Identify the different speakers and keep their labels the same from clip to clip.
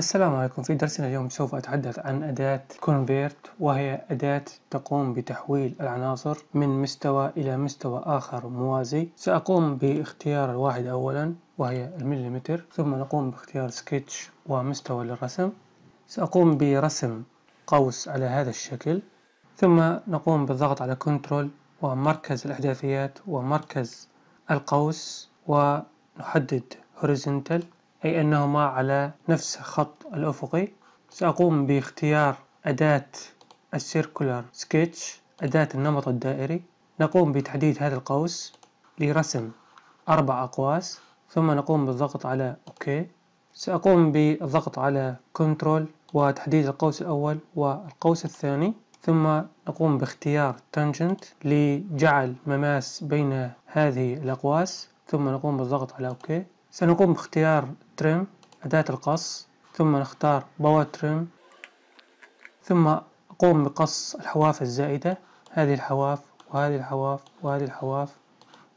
Speaker 1: السلام عليكم في درسنا اليوم سوف أتحدث عن أداة convert وهي أداة تقوم بتحويل العناصر من مستوى إلى مستوى آخر موازي سأقوم باختيار الواحد أولا وهي المليمتر ثم نقوم باختيار سكتش ومستوى للرسم سأقوم برسم قوس على هذا الشكل ثم نقوم بالضغط على كنترول ومركز الإحداثيات ومركز القوس ونحدد horizontal أي أنهما على نفس الخط الأفقي سأقوم باختيار أداة السيركولار سكتش أداة النمط الدائري نقوم بتحديد هذا القوس لرسم أربع أقواس ثم نقوم بالضغط على OK سأقوم بالضغط على كنترول وتحديد القوس الأول والقوس الثاني ثم نقوم باختيار تانجنت لجعل مماس بين هذه الأقواس ثم نقوم بالضغط على OK سنقوم باختيار trim أداة القص ثم نختار power trim ثم أقوم بقص الحواف الزائدة هذه الحواف وهذه الحواف وهذه الحواف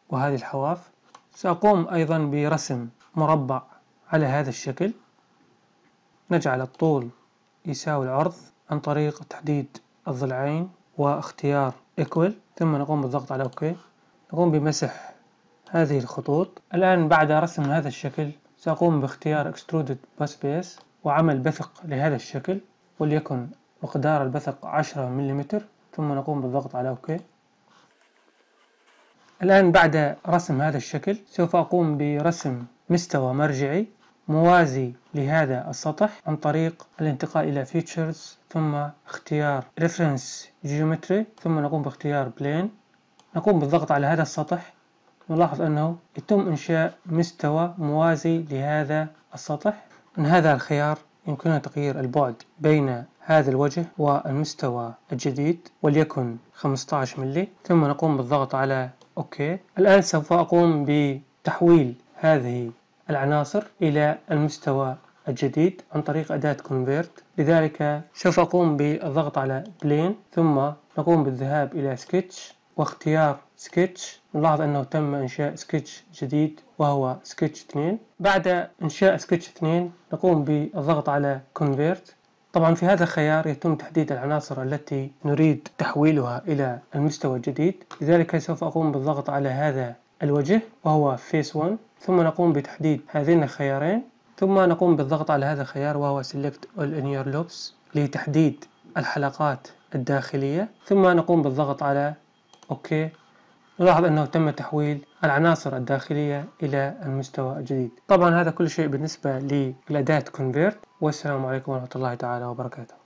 Speaker 1: وهذه الحواف سأقوم أيضا برسم مربع على هذا الشكل نجعل الطول يساوي العرض عن طريق تحديد الضلعين واختيار equal ثم نقوم بالضغط على OK نقوم بمسح هذه الخطوط الآن بعد رسم هذا الشكل سأقوم باختيار Extruded Basebase وعمل بثق لهذا الشكل وليكن مقدار البثق 10 ملم ثم نقوم بالضغط على OK الآن بعد رسم هذا الشكل سوف أقوم برسم مستوى مرجعي موازي لهذا السطح عن طريق الانتقال إلى Features ثم اختيار Reference Geometry ثم نقوم باختيار Plane نقوم بالضغط على هذا السطح نلاحظ أنه يتم إنشاء مستوى موازي لهذا السطح من هذا الخيار يمكننا تغيير البعد بين هذا الوجه والمستوى الجديد وليكن 15 ملي ثم نقوم بالضغط على OK الآن سوف أقوم بتحويل هذه العناصر إلى المستوى الجديد عن طريق أداة كونفيرت لذلك سوف أقوم بالضغط على بلين ثم نقوم بالذهاب إلى سكتش واختيار سكتش نلاحظ أنه تم إنشاء سكتش جديد وهو سكتش 2 بعد إنشاء سكتش 2 نقوم بالضغط على Convert طبعا في هذا الخيار يتم تحديد العناصر التي نريد تحويلها إلى المستوى الجديد لذلك سوف أقوم بالضغط على هذا الوجه وهو فيس 1 ثم نقوم بتحديد هذين الخيارين ثم نقوم بالضغط على هذا الخيار وهو Select All in your loops لتحديد الحلقات الداخلية ثم نقوم بالضغط على أوكي نلاحظ أنه تم تحويل العناصر الداخلية إلى المستوى الجديد طبعا هذا كل شيء بالنسبة للأداة convert والسلام عليكم ورحمة الله تعالى وبركاته